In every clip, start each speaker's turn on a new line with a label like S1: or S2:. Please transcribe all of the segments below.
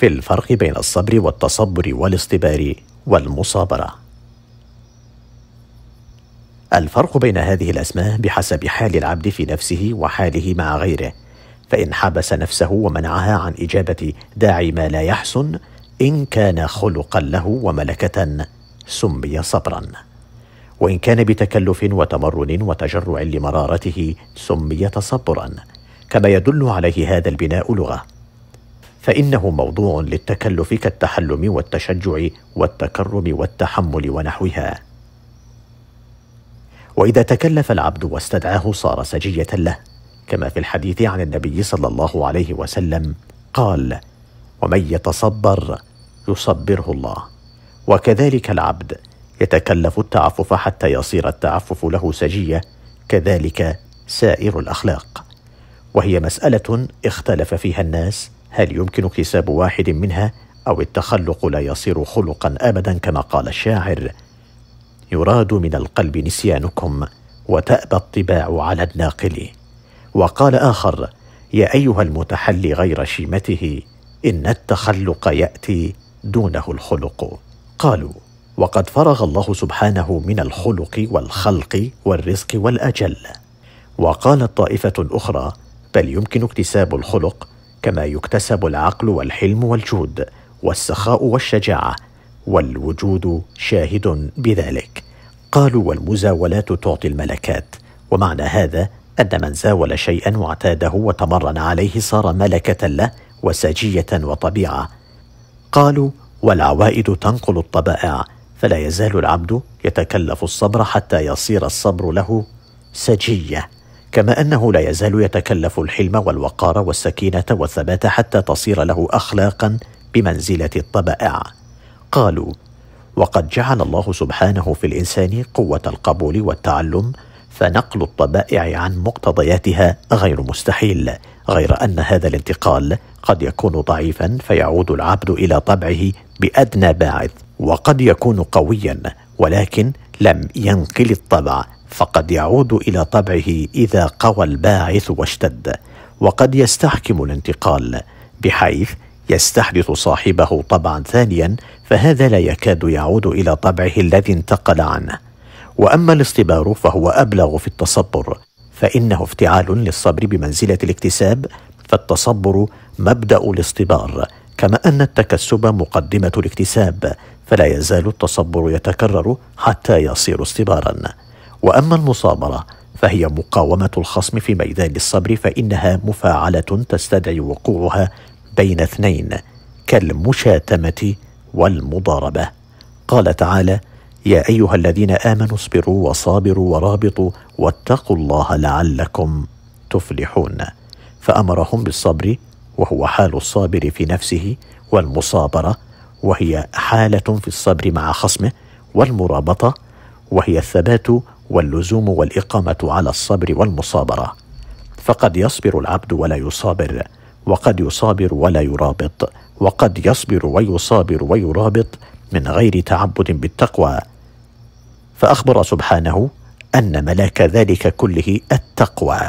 S1: في الفرق بين الصبر والتصبر والاصطبار والمصابرة. الفرق بين هذه الأسماء بحسب حال العبد في نفسه وحاله مع غيره، فإن حبس نفسه ومنعها عن إجابة داعي ما لا يحسن إن كان خلقا له وملكة سمي صبرا. وإن كان بتكلف وتمرن وتجرع لمرارته سمي تصبرا، كما يدل عليه هذا البناء لغة. فانه موضوع للتكلف كالتحلم والتشجع والتكرم والتحمل ونحوها واذا تكلف العبد واستدعاه صار سجيه له كما في الحديث عن النبي صلى الله عليه وسلم قال ومن يتصبر يصبره الله وكذلك العبد يتكلف التعفف حتى يصير التعفف له سجيه كذلك سائر الاخلاق وهي مساله اختلف فيها الناس هل يمكن اكتساب واحد منها او التخلق لا يصير خلقا ابدا كما قال الشاعر يراد من القلب نسيانكم وتابى الطباع على الناقل وقال اخر يا ايها المتحلي غير شيمته ان التخلق ياتي دونه الخلق قالوا وقد فرغ الله سبحانه من الخلق والخلق والرزق والاجل وقالت طائفه اخرى بل يمكن اكتساب الخلق كما يكتسب العقل والحلم والجود والسخاء والشجاعه والوجود شاهد بذلك قالوا والمزاولات تعطي الملكات ومعنى هذا ان من زاول شيئا واعتاده وتمرن عليه صار ملكه له وسجيه وطبيعه قالوا والعوائد تنقل الطبائع فلا يزال العبد يتكلف الصبر حتى يصير الصبر له سجيه كما انه لا يزال يتكلف الحلم والوقار والسكينه والثبات حتى تصير له اخلاقا بمنزله الطبائع قالوا وقد جعل الله سبحانه في الانسان قوه القبول والتعلم فنقل الطبائع عن مقتضياتها غير مستحيل غير ان هذا الانتقال قد يكون ضعيفا فيعود العبد الى طبعه بادنى باعث وقد يكون قويا ولكن لم ينقل الطبع فقد يعود الى طبعه اذا قوى الباعث واشتد وقد يستحكم الانتقال بحيث يستحدث صاحبه طبعا ثانيا فهذا لا يكاد يعود الى طبعه الذي انتقل عنه واما الاصطبار فهو ابلغ في التصبر فانه افتعال للصبر بمنزله الاكتساب فالتصبر مبدا الاصطبار كما ان التكسب مقدمه الاكتساب فلا يزال التصبر يتكرر حتى يصير اصطبارا واما المصامره فهي مقاومه الخصم في ميدان الصبر فانها مفاعله تستدعي وقوعها بين اثنين كالمشاتمه والمضاربه قال تعالى يا ايها الذين امنوا اصبروا وصابروا ورابطوا واتقوا الله لعلكم تفلحون فامرهم بالصبر وهو حال الصابر في نفسه والمصابره وهي حاله في الصبر مع خصمه والمرابطه وهي الثبات واللزوم والاقامه على الصبر والمصابره فقد يصبر العبد ولا يصابر وقد يصابر ولا يرابط وقد يصبر ويصابر ويرابط من غير تعبد بالتقوى فاخبر سبحانه ان ملاك ذلك كله التقوى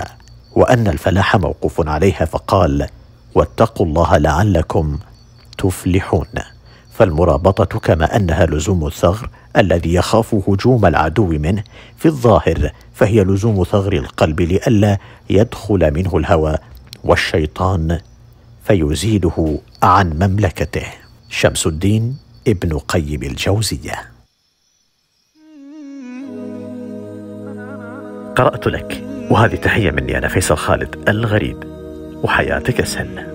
S1: وان الفلاح موقوف عليها فقال واتقوا الله لعلكم تفلحون فالمرابطه كما انها لزوم الثغر الذي يخاف هجوم العدو منه في الظاهر فهي لزوم ثغر القلب لئلا يدخل منه الهوى والشيطان فيزيله عن مملكته شمس الدين ابن قيم الجوزيه قرات لك وهذه تحيه مني انا فيصل خالد الغريب وحياتك اسهل